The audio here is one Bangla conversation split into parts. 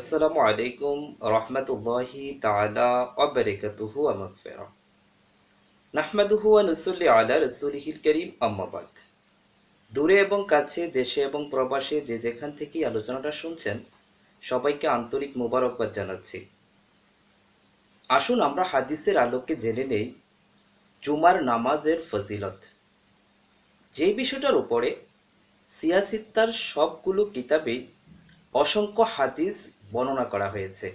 আসসালামু আলাইকুম রহমতুল্লাহি তালা অবরেকাতুহু আমাকফেরা নাহমাদুহু নসুল্লি আলা রসুলহিল করিম আম্মাবাদ দূরে এবং কাছে দেশে এবং প্রবাসে যে যেখান থেকে আলোচনাটা শুনছেন সবাইকে আন্তরিক মোবারকবাদ জানাচ্ছি আসুন আমরা হাদিসের আলোকে জেনে নেই জুমার নামাজের ফজিলত যে বিষয়টার উপরে সিয়াসিত্তার সবগুলো কিতাবে অসংখ্য হাদিস বর্ণনা করা হয়েছে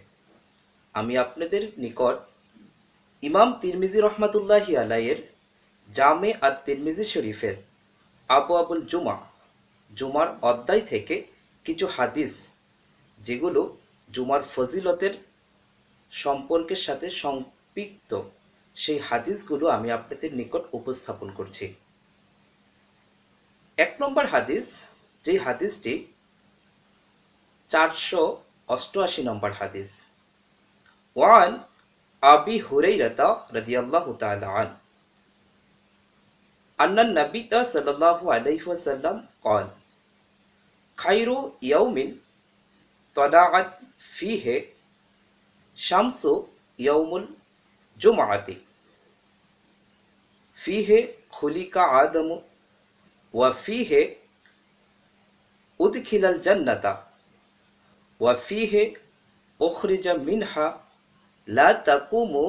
আমি আপনাদের নিকট ইমাম তিরমিজি রহমাতুল্লাহি আলাইয়ের জামে আর তিরমিজি শরীফের আবু আবুল জুমা জুমার অধ্যায় থেকে কিছু হাদিস যেগুলো জুমার ফজিলতের সম্পর্কের সাথে সম্পৃক্ত সেই হাদিসগুলো আমি আপনাদের নিকট উপস্থাপন করছি এক নম্বর হাদিস যেই হাদিসটি চারশো অষ্টআশি নম্বর হাদিস ওয়ান আবি হুরাইরাতা রাদিয়াল্লাহু তাআলা আন আন্না নবী সাল্লাল্লাহু আলাইহি ওয়াসাল্লাম قال খায়রু ইয়াউমিন তদাআত ফিহে শামসু ইয়াউমুল জুমআতি ফিহে খুলিকা আদমু ওয়া ফিহে উদখিলাল জান্নাতা ওয়াফিহে ওখরিজা মিনহা লা তাকুমু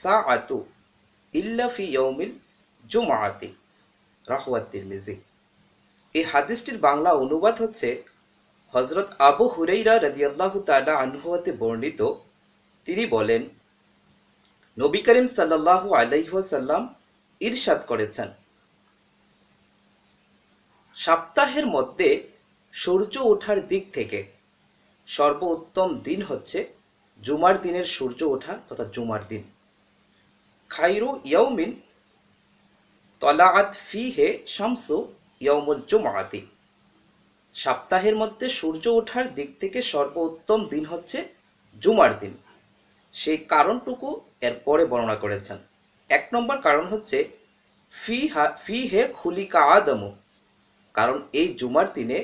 সা আতু ইল্লা ফি ইয়াউমিল জুমআতি রাহওয়াত তিরমিজি এই হাদিসটির বাংলা অনুবাদ হচ্ছে হযরত আবু রাদিয়াল্লাহু তাআলা আনহু হতে বর্ণিত তিনি বলেন নবী করিম আলাইহি ওয়াসাল্লাম ইরশাদ করেছেন সপ্তাহের মধ্যে সূর্য ওঠার দিক থেকে উত্তম দিন হচ্ছে জুমার দিনের সূর্য ওঠা তথা জুমার দিন খাইরু ইয়ৌমিন তলাআত ফি হে শামসু ইয়মুল জুমাতি সপ্তাহের মধ্যে সূর্য ওঠার দিক থেকে সর্ব উত্তম দিন হচ্ছে জুমার দিন সেই কারণটুকু এর পরে বর্ণনা করেছেন এক নম্বর কারণ হচ্ছে ফি হা ফি হে খুলিকা আদম কারণ এই জুমার দিনে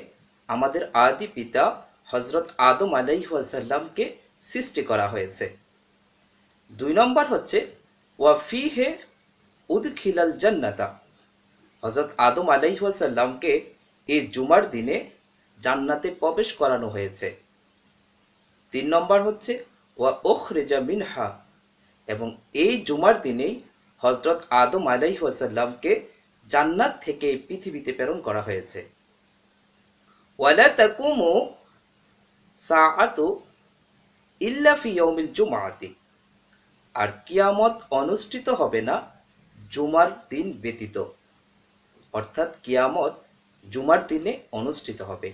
আমাদের আদি পিতা হজরত আদম আলাইহাল্লামকে সৃষ্টি করা হয়েছে দুই নম্বর হচ্ছে ওয়াফি হে উদখিলাল জান্নাতা হজরত আদম আলাইহাল্লামকে এই জুমার দিনে জান্নাতে প্রবেশ করানো হয়েছে তিন নম্বর হচ্ছে ওয়া ওখরেজা মিনহা এবং এই জুমার দিনেই হজরত আদম আলাইহাল্লামকে জান্নাত থেকে পৃথিবীতে প্রেরণ করা হয়েছে ওয়ালা তাকুমো সাআতু ইল্লা ফি ইয়াউমিল জুমআতি আর কিয়ামত অনুষ্ঠিত হবে না জুমার দিন ব্যতীত অর্থাৎ কিয়ামত জুমার দিনে অনুষ্ঠিত হবে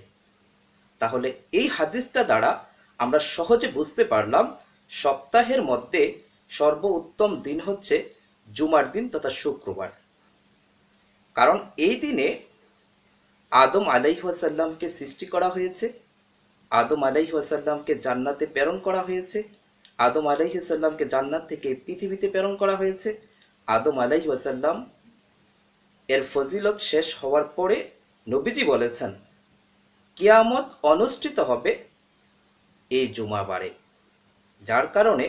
তাহলে এই হাদিসটা দ্বারা আমরা সহজে বুঝতে পারলাম সপ্তাহের মধ্যে সর্বোত্তম দিন হচ্ছে জুমার দিন তথা শুক্রবার কারণ এই দিনে আদম আলাইহাসাল্লামকে সৃষ্টি করা হয়েছে আদম আলাইহ আসাল্লামকে জান্নাতে প্রেরণ করা হয়েছে আদম আলাইহ জান্নাত থেকে পৃথিবীতে প্রেরণ করা হয়েছে আদম আলাইহ আসাল্লাম এর ফজিলত শেষ হওয়ার পরে নবীজি বলেছেন কিয়ামত অনুষ্ঠিত হবে এই জুমাবারে যার কারণে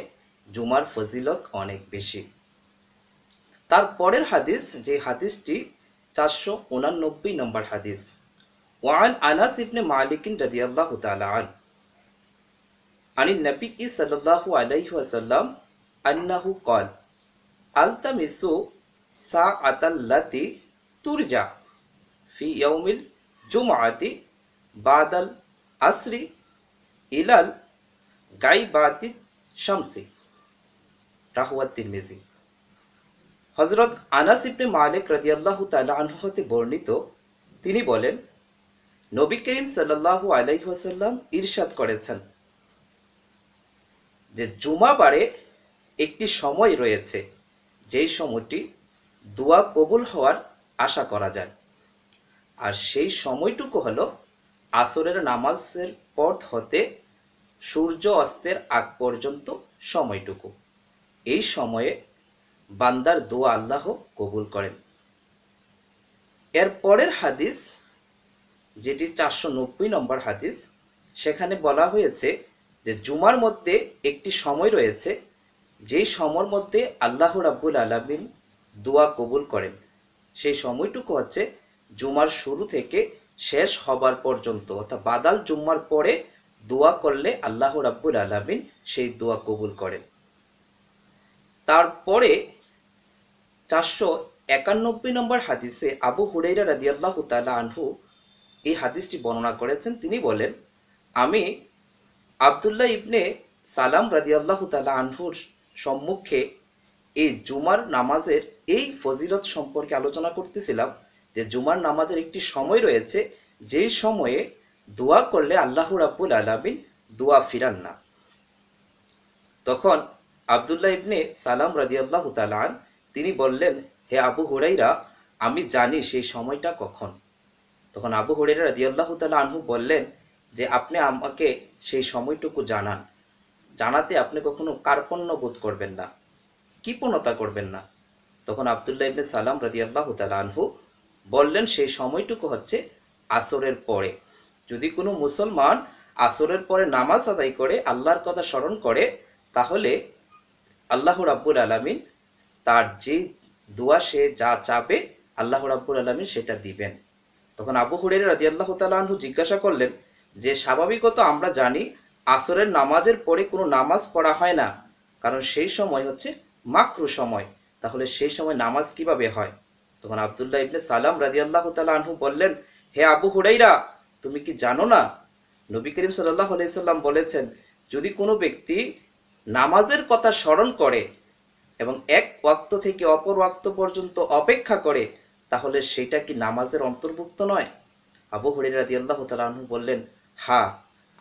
জুমার ফজিলত অনেক বেশি তার পরের হাদিস যে হাদিসটি চারশো উনানব্বই নম্বর হাদিস ওয়ান আনাস ইবনে মালিকিন রাদিয়াল্লাহু তাআলা আন আনি নবী সাল্লাল্লাহু আলাইহি ওয়াসাল্লাম আন্নাহু ক্বাল আলতামিসু তুরজা ফি ইয়াউমিল জুমআতি বাদাল আসরি ইলাল গাইবাতি শামসি হজরত আনাস ইবনে মালিক রাদিয়াল্লাহু তাআলা আনহু হতে বর্ণিত তিনি বলেন নবী করিম সাল্লাহু আলাইহাসাল্লাম ইরশাদ করেছেন যে জুমাবারে একটি সময় রয়েছে যেই সময়টি দোয়া কবুল হওয়ার আশা করা যায় আর সেই সময়টুকু হলো আসরের নামাজের পথ হতে সূর্য অস্তের আগ পর্যন্ত সময়টুকু এই সময়ে বান্দার দোয়া আল্লাহ কবুল করেন এর পরের হাদিস যেটি চারশো নব্বই নম্বর হাদিস সেখানে বলা হয়েছে যে জুমার মধ্যে একটি সময় রয়েছে যেই সময়ের মধ্যে আল্লাহ রাব্বুল আলমিন দোয়া কবুল করেন সেই সময়টুকু হচ্ছে জুমার শুরু থেকে শেষ হবার পর্যন্ত অর্থাৎ বাদাল জুম্মার পরে দোয়া করলে আল্লাহ রাব্বুল আলমিন সেই দোয়া কবুল করেন তারপরে চারশো একানব্বই নম্বর হাদিসে আবু হুরেরা রাদিয়াল্লাহ তালা আনহু এই হাদিসটি বর্ণনা করেছেন তিনি বলেন আমি আবদুল্লাহ ইবনে সালাম আল্লাহ তালা আনহুর সম্মুখে এই জুমার নামাজের এই ফজিলত সম্পর্কে আলোচনা করতেছিলাম যে জুমার নামাজের একটি সময় রয়েছে যেই সময়ে দোয়া করলে আল্লাহ রাবুল আলমিন দোয়া ফিরান না তখন আবদুল্লাহ ইবনে সালাম রাদিয়াল্লাহু তালান তিনি বললেন হে আবু হুরাইরা আমি জানি সেই সময়টা কখন তখন আবু হরিরা রাজিয়াল্লাহ তাল্লাহ আনহু বললেন যে আপনি আমাকে সেই সময়টুকু জানান জানাতে আপনি কখনো কার্পণ্য বোধ করবেন না কৃপণতা করবেন না তখন আবদুল্লাহ ইবনে সালাম রাজিয়াল্লাহ তাল্লাহ আনহু বললেন সেই সময়টুকু হচ্ছে আসরের পরে যদি কোনো মুসলমান আসরের পরে নামাজ আদায় করে আল্লাহর কথা স্মরণ করে তাহলে আল্লাহ রাব্বুল আলমিন তার যে দোয়া সে যা চাবে আল্লাহ রাব্বুল আলমিন সেটা দিবেন তখন আবু হুরের রাজি আল্লাহ তালু জিজ্ঞাসা করলেন যে স্বাভাবিকত আমরা জানি আসরের নামাজের পরে কোনো নামাজ পড়া হয় না কারণ সেই সময় হচ্ছে মাখরু সময় তাহলে সেই সময় নামাজ কিভাবে হয় তখন আবদুল্লাহ ইবনে সালাম রাজি আল্লাহ আনহু বললেন হে আবু হুরাইরা তুমি কি জানো না নবী করিম সাল্লাহ সাল্লাম বলেছেন যদি কোনো ব্যক্তি নামাজের কথা স্মরণ করে এবং এক ওয়াক্ত থেকে অপর ওয়াক্ত পর্যন্ত অপেক্ষা করে তাহলে সেটা কি নামাজের অন্তর্ভুক্ত নয় আবু হরি রাজি আল্লাহ তালু বললেন হা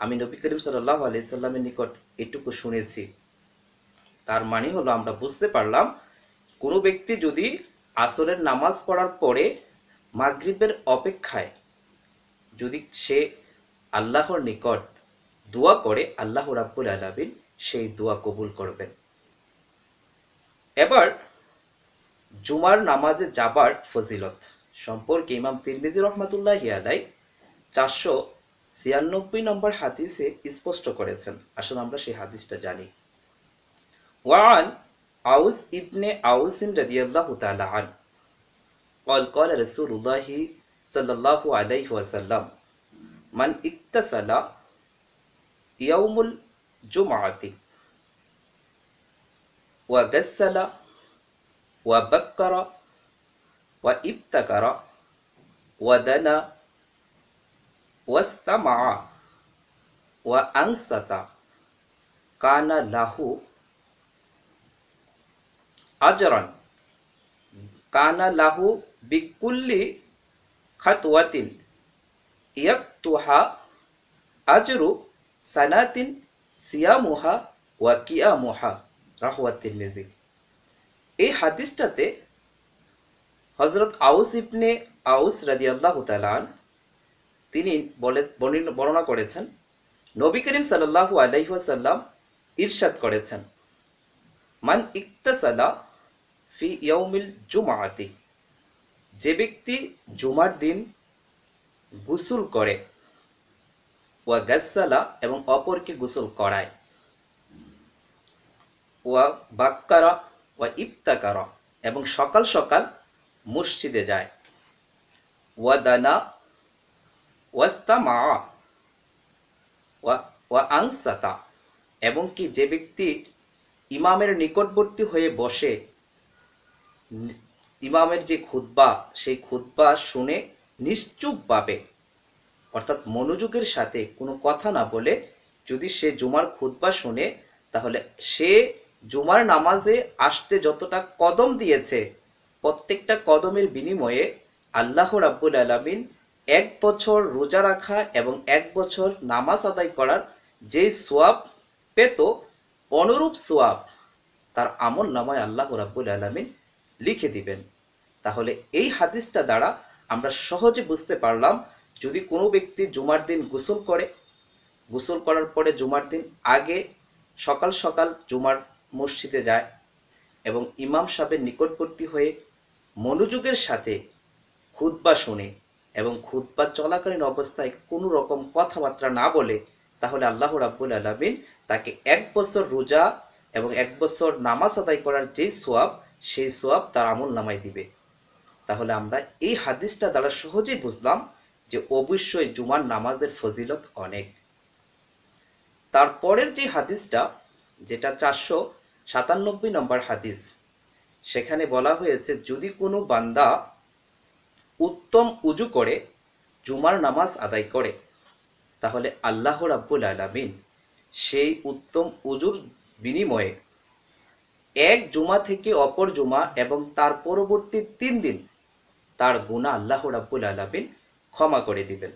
আমি নবী করিম সাল্লাহ আলাইসাল্লামের নিকট এটুকু শুনেছি তার মানে হলো আমরা বুঝতে পারলাম কোনো ব্যক্তি যদি আসরের নামাজ পড়ার পরে মাগরীবের অপেক্ষায় যদি সে আল্লাহর নিকট দোয়া করে আল্লাহ রাব্বুল আলাবিন সেই দোয়া কবুল করবেন এবার জুমার নামাজে যাবার ফজিলত সম্পর্কে ইমাম তিরমিজি রহমাতুল্লাহ হিয়াদাই চারশো ছিয়ানব্বই নম্বর হাদিসে স্পষ্ট করেছেন আসলে আমরা সেই হাদিসটা জানি ওয়ান আউস ইবনে আউসিন রাদিয়াল্লাহু তাআলা আন قال قال رسول الله صلى الله عليه وسلم من اغتسل يوم الجمعة وغسل وبكر وابتكر ودنا واستمع وأنصت كان له أجرا كان له بكل خطوة يقطها أجر سنة صيامها وقيامها رحوة المزيد এই হাদিসটাতে হজরত আউস ইবনে আউস রাজি আল্লাহ তিনি বলে বর্ণনা করেছেন নবী করিম সাল্লাহ আলাইসাল্লাম ইরশাদ করেছেন মান ইকতাসালা ফি ইয়ৌমিল জুমাতি যে ব্যক্তি জুমার দিন গুসুল করে ওয়া গাসালা এবং অপরকে গুসুল করায় ওয়া বাক্কারা ওয়া ইফতাকার এবং সকাল সকাল মসজিদে যায় ওয়াদানা ওয়াস্তামা ওয়া আংসাতা এবং কি যে ব্যক্তি ইমামের নিকটবর্তী হয়ে বসে ইমামের যে খুদ্া সেই খুদ্া শুনে নিশ্চুপভাবে অর্থাৎ মনোযোগের সাথে কোনো কথা না বলে যদি সে জুমার খুদ্া শুনে তাহলে সে জুমার নামাজে আসতে যতটা কদম দিয়েছে প্রত্যেকটা কদমের বিনিময়ে আল্লাহ রাব্বুল আলমিন এক বছর রোজা রাখা এবং এক বছর নামাজ আদায় করার যে সোয়াব পেত অনুরূপ সোয়াব তার আমল নামায় আল্লাহ রাব্বুল আলমিন লিখে দিবেন তাহলে এই হাদিসটা দ্বারা আমরা সহজে বুঝতে পারলাম যদি কোনো ব্যক্তি জুমার দিন গোসল করে গোসল করার পরে জুমার দিন আগে সকাল সকাল জুমার মসজিদে যায় এবং ইমাম সাহেবের নিকটবর্তী হয়ে মনোযোগের সাথে খুদ্া শুনে এবং খুদ্া চলাকালীন অবস্থায় কোনো রকম কথাবার্তা না বলে তাহলে আল্লাহ রাব্বুল আলমিন তাকে এক বছর রোজা এবং এক বছর নামাজ আদায় করার যে সোয়াব সেই সোয়াব তার আমল নামায় দিবে তাহলে আমরা এই হাদিসটা দ্বারা সহজেই বুঝলাম যে অবশ্যই জুমার নামাজের ফজিলত অনেক তারপরের যে হাদিসটা যেটা চারশো সাতানব্বই নম্বর হাদিস সেখানে বলা হয়েছে যদি কোনো বান্দা উত্তম উজু করে জুমার নামাজ আদায় করে তাহলে আল্লাহ রাব্বুল আলমিন সেই উত্তম উজুর বিনিময়ে এক জুমা থেকে অপর জুমা এবং তার পরবর্তী তিন দিন তার গুণা আল্লাহ রাব্বুল আলমিন ক্ষমা করে দিবেন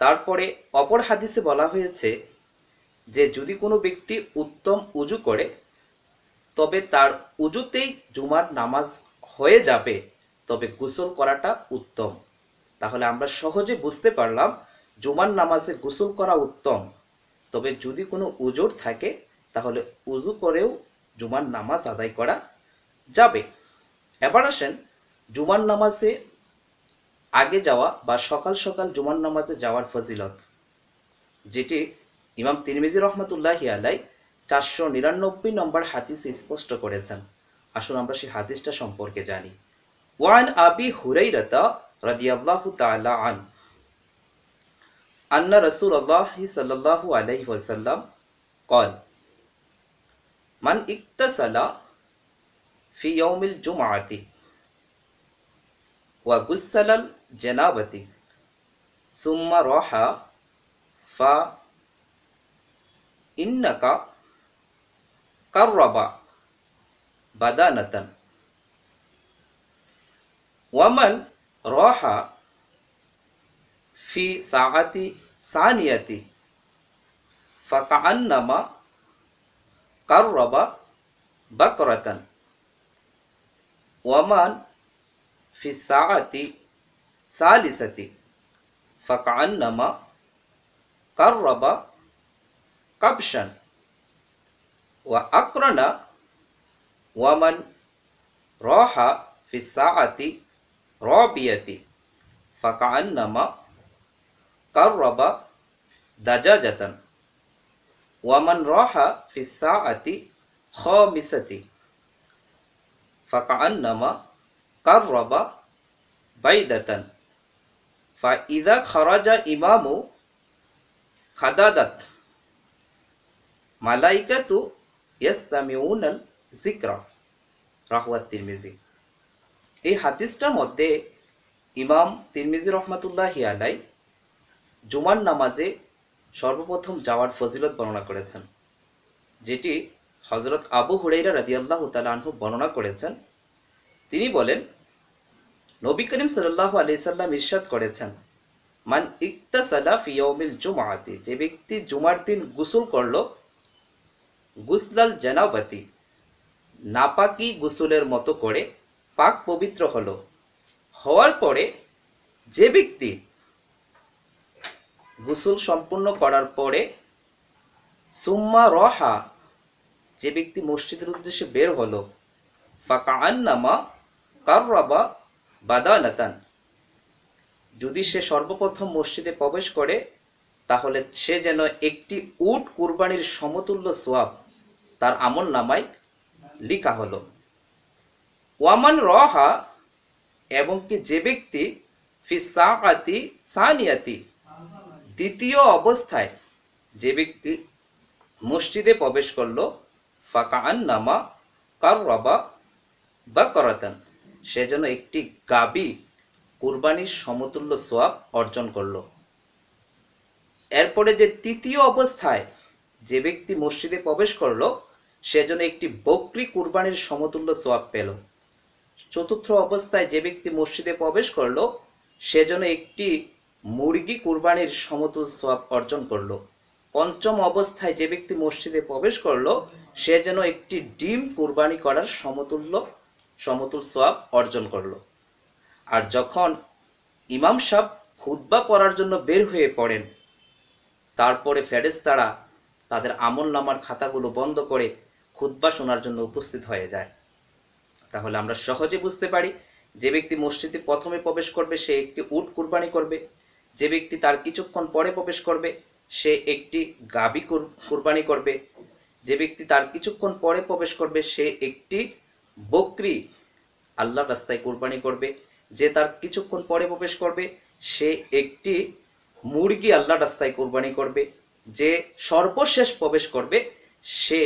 তারপরে অপর হাদিসে বলা হয়েছে যে যদি কোনো ব্যক্তি উত্তম উজু করে তবে তার উজুতেই জুমার নামাজ হয়ে যাবে তবে গোসল করাটা উত্তম তাহলে আমরা সহজে বুঝতে পারলাম জুমার নামাজে গোসল করা উত্তম তবে যদি কোনো উজুর থাকে তাহলে উজু করেও জুমার নামাজ আদায় করা যাবে এবার আসেন জুমার নামাজে আগে যাওয়া বা সকাল সকাল জুমার নামাজে যাওয়ার ফজিলত যেটি ইমাম তিরমিজি রহমতুল্লাহ আলাই চারশো নিরানব্বই নম্বর হাতিস স্পষ্ট করেছেন আসুন আমরা সেই হাদিসটা সম্পর্কে জানি ওয়ান আবি হুরাইরাতা আন আন্না ওয়াসাল্লাম إنك قرب بدانة ومن راح في ساعة ثانية فكأنما قرب بكرة ومن في الساعة الثالثة فكأنما قرب قبشا وأقرن ومن راح في الساعة رابية فكأنما قرب دجاجة ومن راح في الساعة خامسة فكأنما قرب بيدة فإذا خرج إمام خدادت মালাইকাতু ইয়াস্তামিউনাল যিকরা রাহওয়াত তিরমিজি এই হাদিসটার মধ্যে ইমাম তিরমিজি রহমাতুল্লাহ আলাই জুমার নামাজে সর্বপ্রথম যাওয়ার ফজিলত বর্ণনা করেছেন যেটি হজরত আবু হুরাইরা রাদিয়াল্লাহ আনহু বর্ণনা করেছেন তিনি বলেন নবী করিম সাল্লাহ আলি সাল্লাম ইরশাদ করেছেন মান ইকতাসালা ফিয়মিল জুমাতি যে ব্যক্তি জুমার দিন গুসুল করলো গুসলাল জানাবাতি নাপাকি গুসুলের মতো করে পাক পবিত্র হল হওয়ার পরে যে ব্যক্তি গুসুল সম্পূর্ণ করার পরে সুম্মা রহা যে ব্যক্তি মসজিদের উদ্দেশ্যে বের হলো ফাকান্নামা কাররাবা বাদানাতান যদি সে সর্বপ্রথম মসজিদে প্রবেশ করে তাহলে সে যেন একটি উট কুরবানির সমতুল্য সোয়াব তার আমল নামায় লিখা হলো ওয়ামান রহা এবং কি যে ব্যক্তি ফিসাকাতি সানিয়াতি দ্বিতীয় অবস্থায় যে ব্যক্তি মসজিদে প্রবেশ করলো ফাকান নামা কার রবা বা করাতান সে যেন একটি গাবি কুরবানির সমতুল্য সোয়াব অর্জন করল এরপরে যে তৃতীয় অবস্থায় যে ব্যক্তি মসজিদে প্রবেশ করলো সে যেন একটি বকরি কুরবানির সমতুল্য সোয়াব পেল চতুর্থ অবস্থায় যে ব্যক্তি মসজিদে প্রবেশ করলো সে যেন একটি মুরগি কুরবানির সমতুল সোয়াব অর্জন করলো পঞ্চম অবস্থায় যে ব্যক্তি মসজিদে প্রবেশ করলো সে যেন একটি ডিম কুরবানি করার সমতুল্য সমতুল সোয়াব অর্জন করলো আর যখন ইমাম সাহ খুদ্া পড়ার জন্য বের হয়ে পড়েন তারপরে ফেরেস্তারা তাদের আমল নামার খাতাগুলো বন্ধ করে খুদ্া শোনার জন্য উপস্থিত হয়ে যায় তাহলে আমরা সহজে বুঝতে পারি যে ব্যক্তি মসজিদে প্রথমে প্রবেশ করবে সে একটি উট কুরবানি করবে যে ব্যক্তি তার কিছুক্ষণ পরে প্রবেশ করবে সে একটি গাবি কুরবানি করবে যে ব্যক্তি তার কিছুক্ষণ পরে প্রবেশ করবে সে একটি বকরি আল্লাহর রাস্তায় কুরবানি করবে যে তার কিছুক্ষণ পরে প্রবেশ করবে সে একটি মুরগি আল্লাহর রাস্তায় কুরবানি করবে যে সর্বশেষ প্রবেশ করবে সে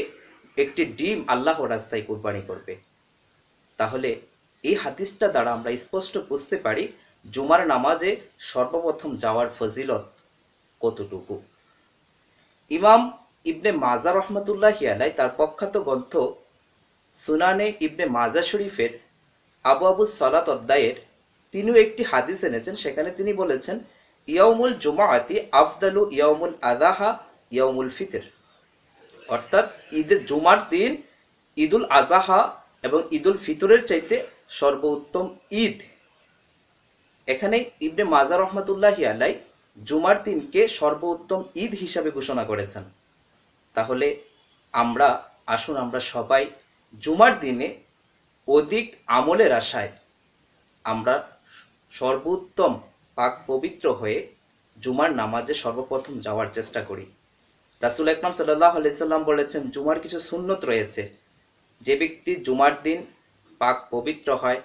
একটি ডিম আল্লাহ রাস্তায় কোরবানি করবে তাহলে এই হাদিসটা দ্বারা আমরা স্পষ্ট বুঝতে পারি জুমার নামাজে সর্বপ্রথম যাওয়ার ফজিলত কতটুকু ইমাম ইবনে মাজা রহমতুল্লাহ হিয়ালাই তার প্রখ্যাত গ্রন্থ সুনানে ইবনে মাজা শরীফের আবু আবু সলাত অদ্দায়ের তিনিও একটি হাদিস এনেছেন সেখানে তিনি বলেছেন ইয়ামুল জুমাআতি আফদালু ইয়ামুল আদাহা ইয়ামুল ফিতের অর্থাৎ ঈদের জুমার দিন ঈদুল আজাহা এবং ঈদুল ফিতরের চাইতে সর্বোত্তম ঈদ এখানে ইবনে মাজার রহমতুল্লাহ আলাই জুমার দিনকে সর্বোত্তম ঈদ হিসাবে ঘোষণা করেছেন তাহলে আমরা আসুন আমরা সবাই জুমার দিনে অধিক আমলের আশায় আমরা সর্বোত্তম পাক পবিত্র হয়ে জুমার নামাজে সর্বপ্রথম যাওয়ার চেষ্টা করি রাসুল একরাম সাল্লাহ আলাইসাল্লাম বলেছেন জুমার কিছু সুন্নত রয়েছে যে ব্যক্তি জুমার দিন পাক পবিত্র হয়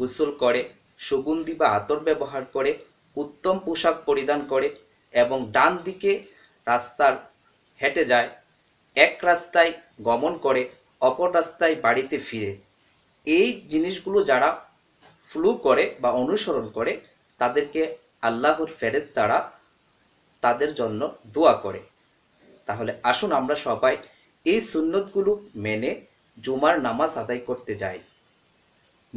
গোসল করে সুগন্ধি বা আতর ব্যবহার করে উত্তম পোশাক পরিধান করে এবং ডান দিকে রাস্তার হেঁটে যায় এক রাস্তায় গমন করে অপর রাস্তায় বাড়িতে ফিরে এই জিনিসগুলো যারা ফ্লু করে বা অনুসরণ করে তাদেরকে আল্লাহর ফেরেজ তারা তাদের জন্য দোয়া করে তাহলে আসুন আমরা সবাই এই সুন্নতগুলো মেনে জুমার নামাজ আদায় করতে যাই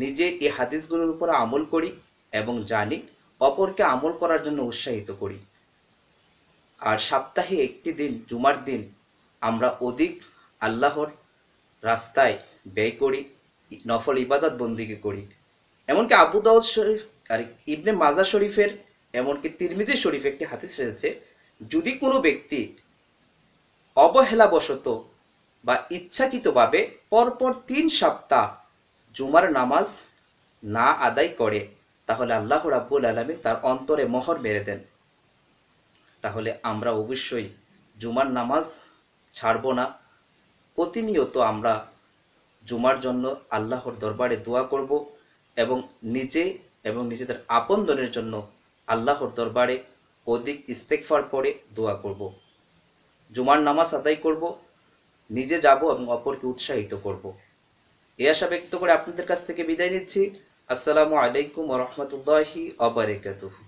নিজে এই হাদিসগুলোর উপর আমল করি এবং জানি অপরকে আমল করার জন্য উৎসাহিত করি আর সপ্তাহে একটি দিন জুমার দিন আমরা অধিক আল্লাহর রাস্তায় ব্যয় করি নফল ইবাদত বন্দিকে করি এমনকি আবু দাউদ শরীফ আর ইবনে মাজা শরীফের এমনকি তিরমিজি শরীফ একটি হাতিস এসেছে যদি কোনো ব্যক্তি অবহেলাবশত বা ইচ্ছাকৃতভাবে পরপর তিন সপ্তাহ জুমার নামাজ না আদায় করে তাহলে আল্লাহ রাব্বুল আলমী তার অন্তরে মোহর মেরে দেন তাহলে আমরা অবশ্যই জুমার নামাজ ছাড়ব না প্রতিনিয়ত আমরা জুমার জন্য আল্লাহর দরবারে দোয়া করব এবং নিজে এবং নিজেদের আপনজনের জন্য আল্লাহর দরবারে অধিক ইস্তেকফার পরে দোয়া করব জুমার নামাজ আদায় করব নিজে যাব এবং অপরকে উৎসাহিত করব এ আশা ব্যক্ত করে আপনাদের কাছ থেকে বিদায় নিচ্ছি আসসালামু আলাইকুম রহমতুল্লাহি অবরাকাতুহু